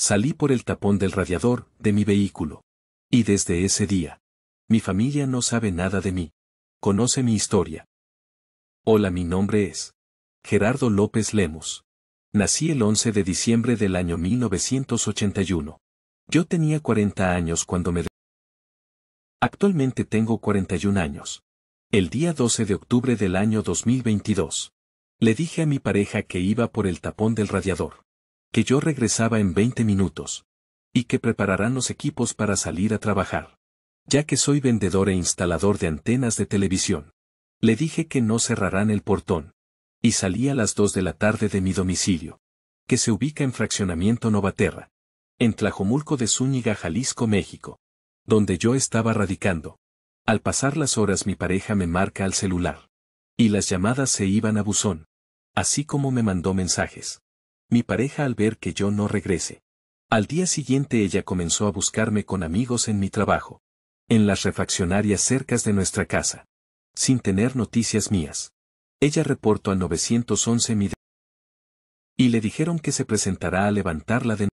Salí por el tapón del radiador de mi vehículo. Y desde ese día. Mi familia no sabe nada de mí. Conoce mi historia. Hola, mi nombre es Gerardo López Lemos. Nací el 11 de diciembre del año 1981. Yo tenía 40 años cuando me... Actualmente tengo 41 años. El día 12 de octubre del año 2022. Le dije a mi pareja que iba por el tapón del radiador que yo regresaba en 20 minutos. Y que prepararán los equipos para salir a trabajar. Ya que soy vendedor e instalador de antenas de televisión. Le dije que no cerrarán el portón. Y salí a las 2 de la tarde de mi domicilio. Que se ubica en Fraccionamiento Novaterra. En Tlajomulco de Zúñiga, Jalisco, México. Donde yo estaba radicando. Al pasar las horas mi pareja me marca al celular. Y las llamadas se iban a buzón. Así como me mandó mensajes mi pareja al ver que yo no regrese. Al día siguiente ella comenzó a buscarme con amigos en mi trabajo. En las refaccionarias cercas de nuestra casa. Sin tener noticias mías. Ella reportó a 911 mi... Y le dijeron que se presentará a levantarla de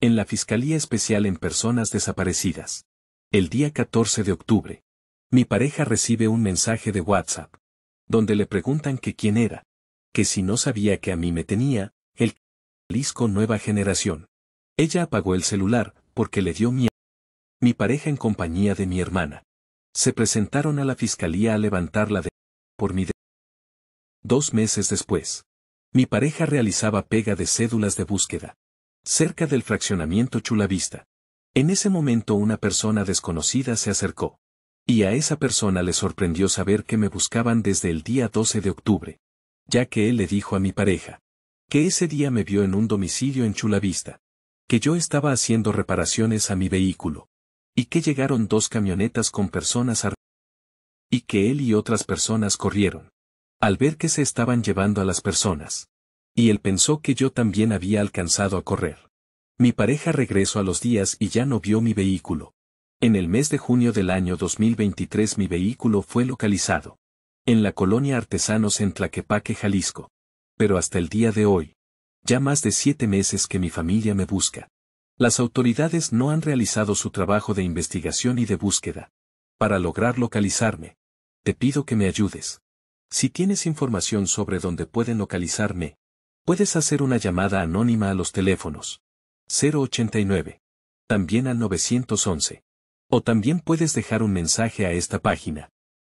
En la Fiscalía Especial en Personas Desaparecidas. El día 14 de octubre. Mi pareja recibe un mensaje de WhatsApp. Donde le preguntan que quién era. Que si no sabía que a mí me tenía, Nueva Generación. Ella apagó el celular, porque le dio miedo. Mi pareja en compañía de mi hermana. Se presentaron a la fiscalía a levantarla de... por mi... De Dos meses después. Mi pareja realizaba pega de cédulas de búsqueda. Cerca del fraccionamiento Chulavista. En ese momento una persona desconocida se acercó. Y a esa persona le sorprendió saber que me buscaban desde el día 12 de octubre. Ya que él le dijo a mi pareja que ese día me vio en un domicilio en Chulavista. Que yo estaba haciendo reparaciones a mi vehículo. Y que llegaron dos camionetas con personas a... Y que él y otras personas corrieron. Al ver que se estaban llevando a las personas. Y él pensó que yo también había alcanzado a correr. Mi pareja regresó a los días y ya no vio mi vehículo. En el mes de junio del año 2023 mi vehículo fue localizado. En la colonia Artesanos en Tlaquepaque, Jalisco pero hasta el día de hoy. Ya más de siete meses que mi familia me busca. Las autoridades no han realizado su trabajo de investigación y de búsqueda. Para lograr localizarme. Te pido que me ayudes. Si tienes información sobre dónde pueden localizarme, puedes hacer una llamada anónima a los teléfonos 089, también al 911. O también puedes dejar un mensaje a esta página.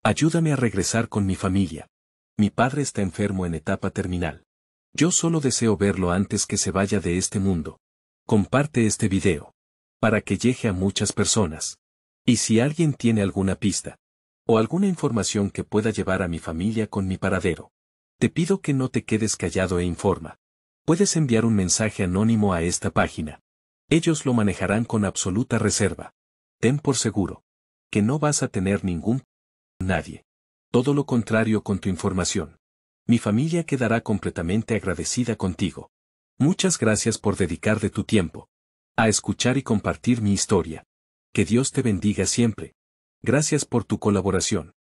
Ayúdame a regresar con mi familia. Mi padre está enfermo en etapa terminal. Yo solo deseo verlo antes que se vaya de este mundo. Comparte este video. Para que llegue a muchas personas. Y si alguien tiene alguna pista. O alguna información que pueda llevar a mi familia con mi paradero. Te pido que no te quedes callado e informa. Puedes enviar un mensaje anónimo a esta página. Ellos lo manejarán con absoluta reserva. Ten por seguro. Que no vas a tener ningún... Nadie todo lo contrario con tu información. Mi familia quedará completamente agradecida contigo. Muchas gracias por dedicar de tu tiempo. A escuchar y compartir mi historia. Que Dios te bendiga siempre. Gracias por tu colaboración.